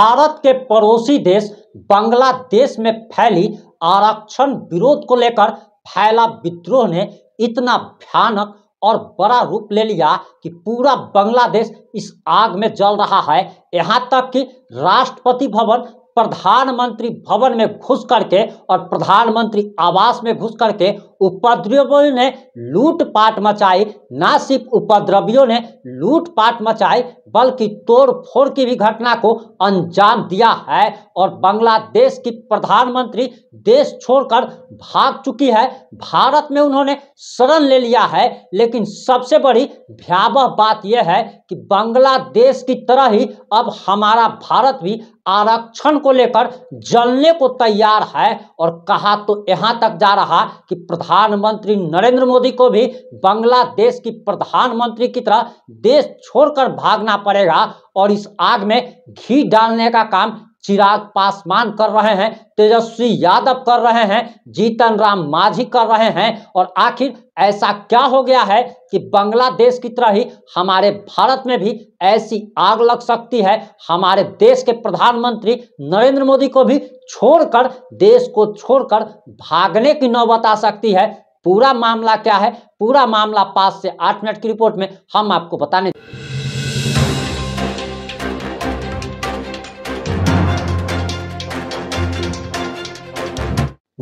भारत के पड़ोसी देश बांग्लादेश में फैली आरक्षण विरोध को लेकर फैला विद्रोह ने इतना भयानक और बड़ा रूप ले लिया कि पूरा बांग्लादेश इस आग में जल रहा है यहाँ तक कि राष्ट्रपति भवन प्रधानमंत्री भवन में घुस करके और प्रधानमंत्री आवास में घुस करके उपद्रवियों ने लूटपाट मचाई ना सिर्फ उपद्रवियों ने लूटपाट मचाई बल्कि तोड़फोड़ की भी घटना को अंजाम दिया है और बांग्लादेश की प्रधानमंत्री देश छोड़कर भाग चुकी है भारत में उन्होंने शरण ले लिया है लेकिन सबसे बड़ी भयावह बात यह है कि बांग्लादेश की तरह ही अब हमारा भारत भी आरक्षण को लेकर जलने को तैयार है और कहा तो यहां तक जा रहा कि प्रधानमंत्री नरेंद्र मोदी को भी बांग्लादेश की प्रधानमंत्री की तरह देश छोड़कर भागना पड़ेगा और इस आग में घी डालने का काम चिराग पासवान कर रहे हैं तेजस्वी यादव कर रहे हैं जीतन राम माझी कर रहे हैं और आखिर ऐसा क्या हो गया है कि बांग्लादेश की तरह ही हमारे भारत में भी ऐसी आग लग सकती है हमारे देश के प्रधानमंत्री नरेंद्र मोदी को भी छोड़कर देश को छोड़कर भागने की नौबत आ सकती है पूरा मामला क्या है पूरा मामला पाँच से आठ मिनट की रिपोर्ट में हम आपको बताने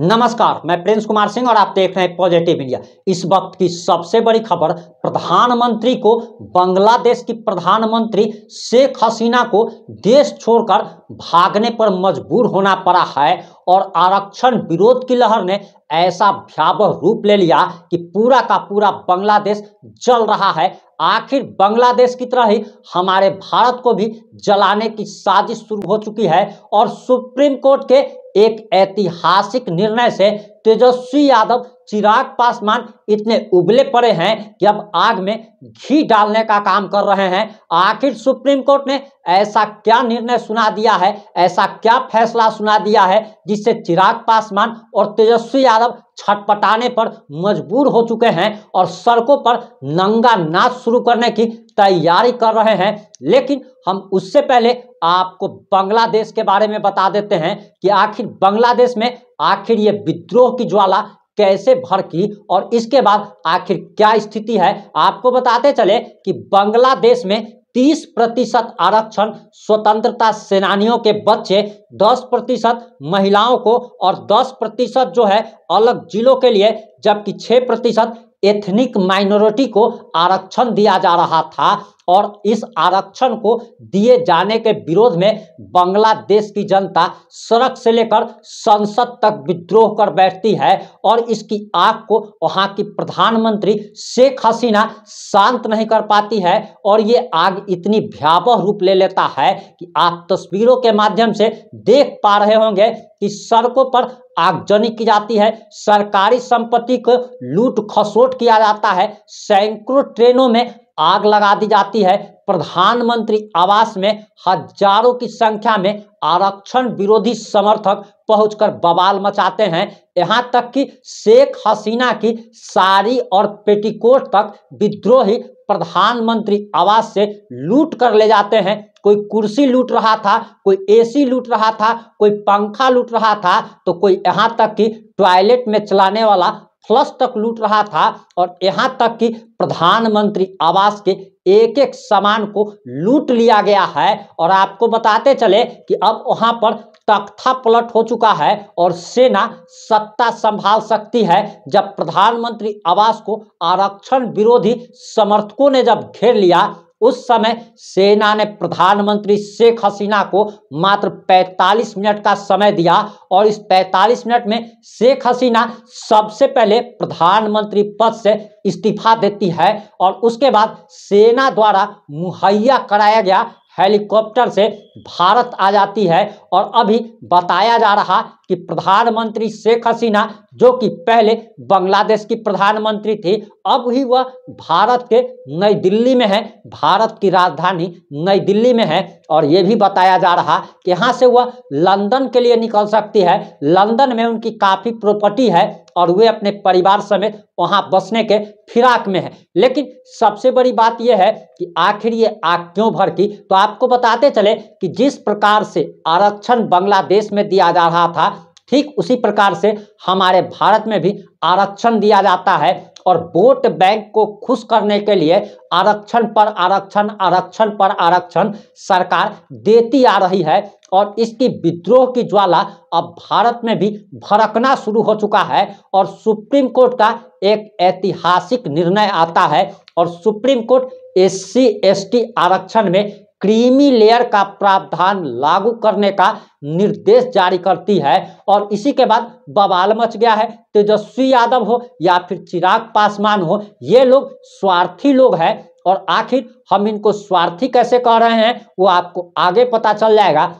नमस्कार मैं प्रिंस कुमार सिंह और आप देख रहे हैं पॉजिटिव इंडिया इस वक्त की सबसे बड़ी खबर प्रधानमंत्री को बांग्लादेश की प्रधानमंत्री शेख हसीना को देश छोड़कर भागने पर मजबूर होना पड़ा है और आरक्षण विरोध की लहर ने ऐसा भयावह रूप ले लिया कि पूरा का पूरा बांग्लादेश जल रहा है आखिर बांग्लादेश की तरह ही हमारे भारत को भी जलाने की साजिश शुरू हो चुकी है और सुप्रीम कोर्ट के एक ऐतिहासिक निर्णय से तेजस्वी यादव चिराग पासवान इतने उबले पड़े हैं कि अब आग में घी डालने का काम कर रहे हैं आखिर सुप्रीम कोर्ट ने ऐसा क्या निर्णय सुना दिया है ऐसा क्या फैसला सुना दिया है जिससे चिराग पासवान और तेजस्वी यादव छटपटाने पर मजबूर हो चुके हैं और सड़कों पर नंगा नाच शुरू करने की तैयारी कर रहे हैं लेकिन हम उससे पहले आपको बांग्लादेश के बारे में बता देते हैं कि आखिर बांग्लादेश में आखिर ये विद्रोह की ज्वाला कैसे भर की और इसके बाद आखिर क्या स्थिति है आपको बताते चले कि बांग्लादेश में 30 प्रतिशत आरक्षण स्वतंत्रता सेनानियों के बच्चे 10 प्रतिशत महिलाओं को और 10 प्रतिशत जो है अलग जिलों के लिए जबकि 6 प्रतिशत एथनिक माइनॉरिटी को आरक्षण दिया जा रहा था और इस आरक्षण को दिए जाने के विरोध में बांग्लादेश की जनता सड़क से लेकर संसद तक विद्रोह कर बैठती है और इसकी आग को वहां की प्रधानमंत्री शेख हसीना शांत नहीं कर पाती है और ये आग इतनी भयावह रूप ले लेता है कि आप तस्वीरों के माध्यम से देख पा रहे होंगे कि सड़कों पर आगजनी की जाती है सरकारी संपत्ति को लूट खसोट किया जाता है सैकड़ों ट्रेनों में आग लगा दी जाती है प्रधानमंत्री आवास में हजारों की संख्या में आरक्षण विरोधी समर्थक पहुंचकर बवाल मचाते हैं यहां तक कि शेख हसीना की साड़ी और पेटीकोट तक विद्रोही प्रधानमंत्री आवास से लूट कर ले जाते हैं कोई कुर्सी लूट रहा था कोई एसी लूट रहा था कोई पंखा लूट रहा था तो कोई यहाँ तक कि टॉयलेट में चलाने वाला फ्लश तक लूट रहा था और यहाँ तक कि प्रधानमंत्री आवास के एक एक सामान को लूट लिया गया है और आपको बताते चले कि अब वहां पर तख्ता पलट हो चुका है और सेना सत्ता संभाल सकती है जब प्रधानमंत्री आवास को आरक्षण विरोधी समर्थकों ने जब घेर लिया उस समय सेना ने प्रधानमंत्री शेख हसीना को मात्र 45 मिनट का समय दिया और इस 45 मिनट में शेख हसीना सबसे पहले प्रधानमंत्री पद से इस्तीफा देती है और उसके बाद सेना द्वारा मुहैया कराया गया हेलीकॉप्टर से भारत आ जाती है और अभी बताया जा रहा कि प्रधानमंत्री शेख हसीना जो कि पहले बांग्लादेश की प्रधानमंत्री थी अब ही वह भारत के नई दिल्ली में है भारत की राजधानी नई दिल्ली में है और ये भी बताया जा रहा कि यहाँ से वह लंदन के लिए निकल सकती है लंदन में उनकी काफ़ी प्रॉपर्टी है और वे अपने परिवार समेत वहां बसने के फिराक में है लेकिन सबसे बड़ी बात यह है कि आखिर ये आग क्यों की तो आपको बताते चले कि जिस प्रकार से आरक्षण बांग्लादेश में दिया जा रहा था ठीक उसी प्रकार से हमारे भारत में भी आरक्षण दिया जाता है और वोट बैंक को खुश करने के लिए आरक्षण पर आरक्षण आरक्षण पर आरक्षण सरकार देती आ रही है और इसकी विद्रोह की ज्वाला अब भारत में भी भड़कना शुरू हो चुका है और सुप्रीम कोर्ट का एक ऐतिहासिक निर्णय आता है और सुप्रीम कोर्ट एस सी आरक्षण में क्रीमी लेयर का प्रावधान लागू करने का निर्देश जारी करती है और इसी के बाद बवाल मच गया है तेजस्वी यादव हो या फिर चिराग पासवान हो ये लोग स्वार्थी लोग हैं और आखिर हम इनको स्वार्थी कैसे कह रहे हैं वो आपको आगे पता चल जाएगा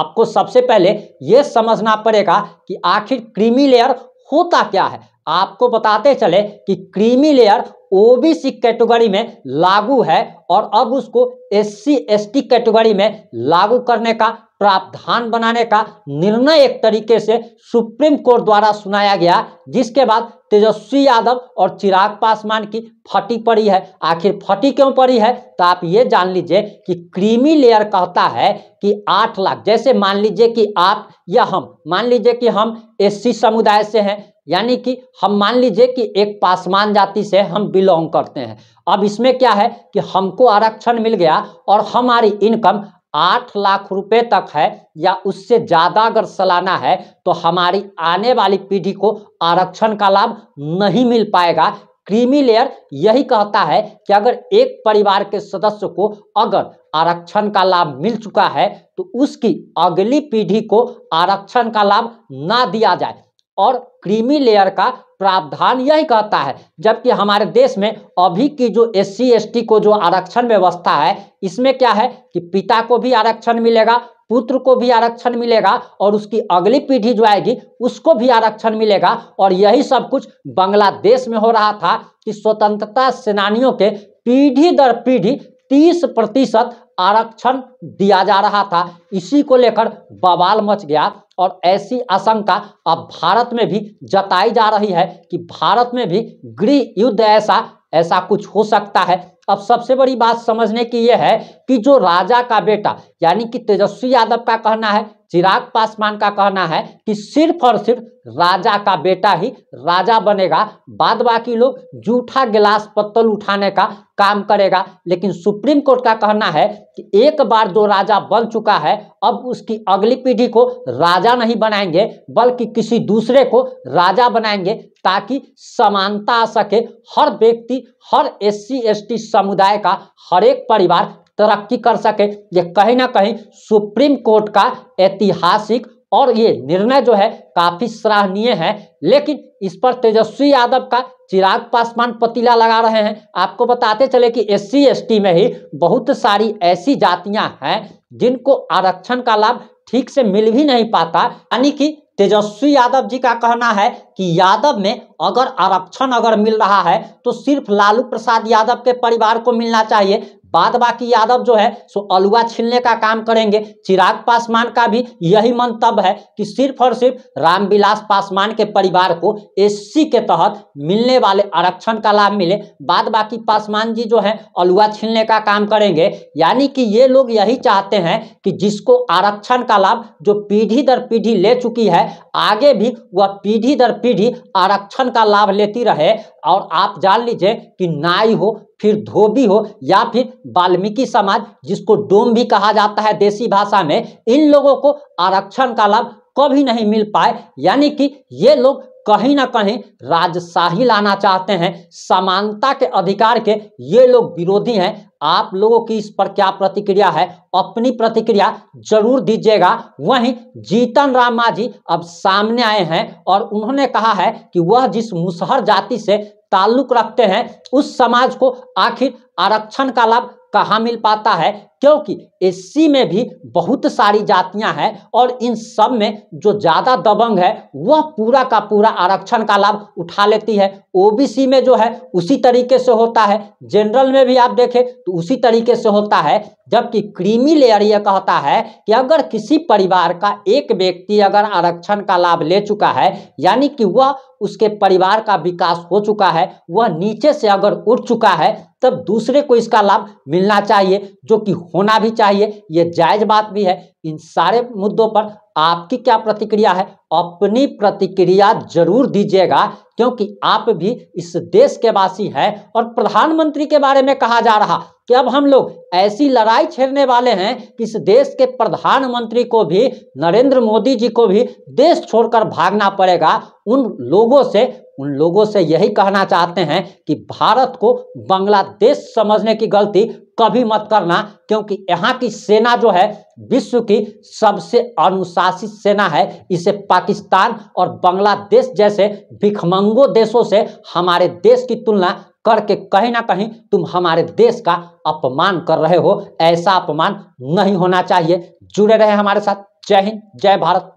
आपको सबसे पहले यह समझना पड़ेगा कि आखिर क्रीमी लेयर होता क्या है आपको बताते चले कि क्रीमी लेयर ओबीसी कैटेगरी में लागू है और अब उसको एससी एसटी कैटेगरी में लागू करने का प्रावधान बनाने का निर्णय एक तरीके से सुप्रीम कोर्ट द्वारा सुनाया गया जिसके बाद तेजस्वी यादव और चिराग पासवान की फटी पड़ी है आखिर फटी क्यों पड़ी है तो आप ये जान लीजिए कि क्रीमी लेयर कहता है कि आठ लाख जैसे मान लीजिए कि आप या हम मान लीजिए कि हम एससी समुदाय से हैं यानी कि हम मान लीजिए कि एक पासवान जाति से हम बिलोंग करते हैं अब इसमें क्या है कि हमको आरक्षण मिल गया और हमारी इनकम आठ लाख रुपए तक है या उससे ज़्यादा अगर सालाना है तो हमारी आने वाली पीढ़ी को आरक्षण का लाभ नहीं मिल पाएगा क्रीमी लेयर यही कहता है कि अगर एक परिवार के सदस्य को अगर आरक्षण का लाभ मिल चुका है तो उसकी अगली पीढ़ी को आरक्षण का लाभ ना दिया जाए और क्रीमी लेयर का प्रावधान यही कहता है जबकि हमारे देश में अभी की जो एस सी को जो आरक्षण व्यवस्था है इसमें क्या है कि पिता को भी आरक्षण मिलेगा पुत्र को भी आरक्षण मिलेगा और उसकी अगली पीढ़ी जो आएगी उसको भी आरक्षण मिलेगा और यही सब कुछ बांग्लादेश में हो रहा था कि स्वतंत्रता सेनानियों के पीढ़ी दर पीढ़ी तीस प्रतिशत आरक्षण दिया जा रहा था इसी को लेकर बवाल मच गया और ऐसी आशंका अब भारत में भी जताई जा रही है कि भारत में भी गृह युद्ध ऐसा ऐसा कुछ हो सकता है अब सबसे बड़ी बात समझने की यह है कि जो राजा का बेटा यानी कि तेजस्वी यादव का कहना है चिराग पासवान का कहना है कि सिर्फ और सिर्फ राजा का बेटा ही राजा बनेगा बाद बाकी लोग जूठा गिलास पत्तल उठाने का काम करेगा लेकिन सुप्रीम कोर्ट का कहना है कि एक बार जो राजा बन चुका है अब उसकी अगली पीढ़ी को राजा नहीं बनाएंगे बल्कि किसी दूसरे को राजा बनाएंगे ताकि समानता आ सके हर व्यक्ति हर एस सी एस समुदाय का हर एक परिवार तरक्की कर सके ये कहीं ना कहीं सुप्रीम कोर्ट का ऐतिहासिक और ये निर्णय जो है काफी सराहनीय है लेकिन इस पर तेजस्वी यादव का चिराग पासवान पतीला लगा रहे हैं आपको बताते चले कि एस सी में ही बहुत सारी ऐसी जातियां हैं जिनको आरक्षण का लाभ ठीक से मिल भी नहीं पाता यानी कि तेजस्वी यादव जी का कहना है कि यादव में अगर आरक्षण अगर मिल रहा है तो सिर्फ लालू प्रसाद यादव के परिवार को मिलना चाहिए बाद बाकी यादव जो है सो अलुआ छीनने का काम करेंगे चिराग पासवान का भी यही मंतव्य है कि सिर्फ और सिर्फ रामविलास पासवान के परिवार को एससी के तहत मिलने वाले आरक्षण का लाभ मिले बाद बाकी पासवान जी जो है अलुआ छीनने का काम करेंगे यानी कि ये लोग यही चाहते हैं कि जिसको आरक्षण का लाभ जो पीढ़ी दर पीढ़ी ले चुकी है आगे भी वह पीढ़ी दर पीढ़ी आरक्षण का लाभ लेती रहे और आप जान लीजिए कि नाई हो फिर धोबी हो या फिर वाल्मीकि समाज जिसको डोम भी कहा जाता है देसी भाषा में इन लोगों को आरक्षण का लाभ कभी नहीं मिल पाए यानी कि ये लोग कहीं ना कहीं राजशाही लाना चाहते हैं समानता के अधिकार के ये लोग विरोधी हैं आप लोगों की इस पर क्या प्रतिक्रिया है अपनी प्रतिक्रिया जरूर दीजिएगा वहीं जीतन राम मांझी अब सामने आए हैं और उन्होंने कहा है कि वह जिस मुसहर जाति से ताल्लुक रखते हैं उस समाज को आखिर आरक्षण का लाभ कहाँ मिल पाता है क्योंकि एससी में भी बहुत सारी जातियां हैं और इन सब में जो ज़्यादा दबंग है वह पूरा का पूरा आरक्षण का लाभ उठा लेती है ओबीसी में जो है उसी तरीके से होता है जनरल में भी आप देखें तो उसी तरीके से होता है जबकि क्रीमी लेयर यह कहता है कि अगर किसी परिवार का एक व्यक्ति अगर आरक्षण का लाभ ले चुका है यानी कि वह उसके परिवार का विकास हो चुका है वह नीचे से अगर उठ चुका है तब दूसरे को इसका लाभ मिलना चाहिए जो कि होना भी चाहिए ये जायज बात भी है इन सारे मुद्दों पर आपकी क्या प्रतिक्रिया है अपनी प्रतिक्रिया जरूर दीजिएगा क्योंकि आप भी इस देश के वासी हैं और प्रधानमंत्री के बारे में कहा जा रहा कि अब हम लोग ऐसी लड़ाई छेड़ने वाले हैं कि इस देश के प्रधानमंत्री को भी नरेंद्र मोदी जी को भी देश छोड़कर भागना पड़ेगा उन लोगों से उन लोगों से यही कहना चाहते हैं कि भारत को बांग्लादेश समझने की गलती कभी मत करना क्योंकि यहाँ की सेना जो है विश्व की सबसे अनुशासित सेना है इसे पाकिस्तान और बांग्लादेश जैसे भिखमंगो देशों से हमारे देश की तुलना करके कहीं ना कहीं तुम हमारे देश का अपमान कर रहे हो ऐसा अपमान नहीं होना चाहिए जुड़े रहे हमारे साथ जय हिंद जय भारत